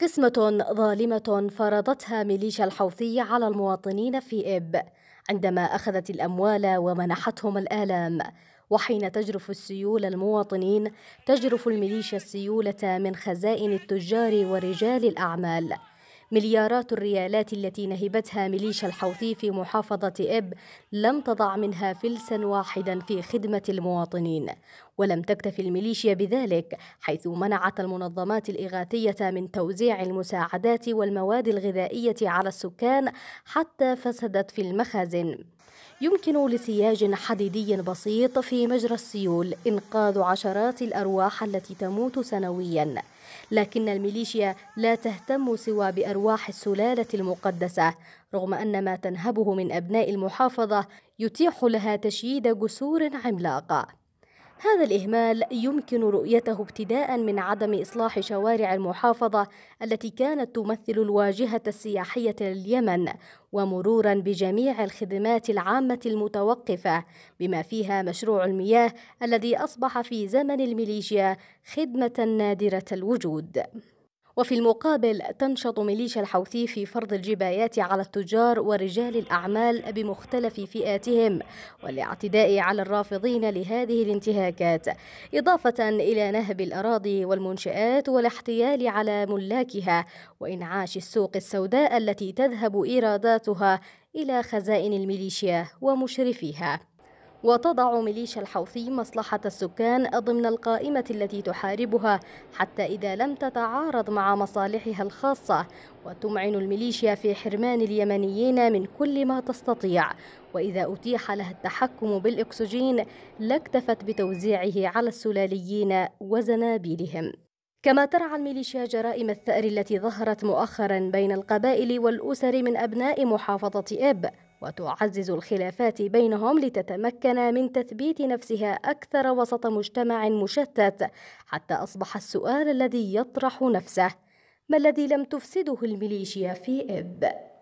قسمة ظالمة فرضتها ميليشيا الحوثي على المواطنين في إب عندما أخذت الأموال ومنحتهم الآلام وحين تجرف السيول المواطنين تجرف الميليشيا السيولة من خزائن التجار ورجال الأعمال مليارات الريالات التي نهبتها ميليشيا الحوثي في محافظة إب لم تضع منها فلسا واحدا في خدمة المواطنين ولم تكتف الميليشيا بذلك حيث منعت المنظمات الإغاثية من توزيع المساعدات والمواد الغذائية على السكان حتى فسدت في المخازن يمكن لسياج حديدي بسيط في مجرى السيول إنقاذ عشرات الأرواح التي تموت سنويا لكن الميليشيا لا تهتم سوى بأرواح السلالة المقدسة رغم أن ما تنهبه من أبناء المحافظة يتيح لها تشييد جسور عملاقة هذا الإهمال يمكن رؤيته ابتداء من عدم إصلاح شوارع المحافظة التي كانت تمثل الواجهة السياحية لليمن ومرورا بجميع الخدمات العامة المتوقفة بما فيها مشروع المياه الذي أصبح في زمن الميليشيا خدمة نادرة الوجود وفي المقابل تنشط ميليشيا الحوثي في فرض الجبايات على التجار ورجال الأعمال بمختلف فئاتهم والاعتداء على الرافضين لهذه الانتهاكات إضافة إلى نهب الأراضي والمنشآت والاحتيال على ملاكها وإنعاش السوق السوداء التي تذهب إيراداتها إلى خزائن الميليشيا ومشرفيها وتضع ميليشيا الحوثي مصلحة السكان ضمن القائمة التي تحاربها حتى إذا لم تتعارض مع مصالحها الخاصة وتمعن الميليشيا في حرمان اليمنيين من كل ما تستطيع وإذا أتيح لها التحكم بالإكسجين لاكتفت بتوزيعه على السلاليين وزنابيلهم كما ترعى الميليشيا جرائم الثأر التي ظهرت مؤخرا بين القبائل والأسر من أبناء محافظة إب وتعزز الخلافات بينهم لتتمكن من تثبيت نفسها اكثر وسط مجتمع مشتت حتى اصبح السؤال الذي يطرح نفسه ما الذي لم تفسده الميليشيا في اب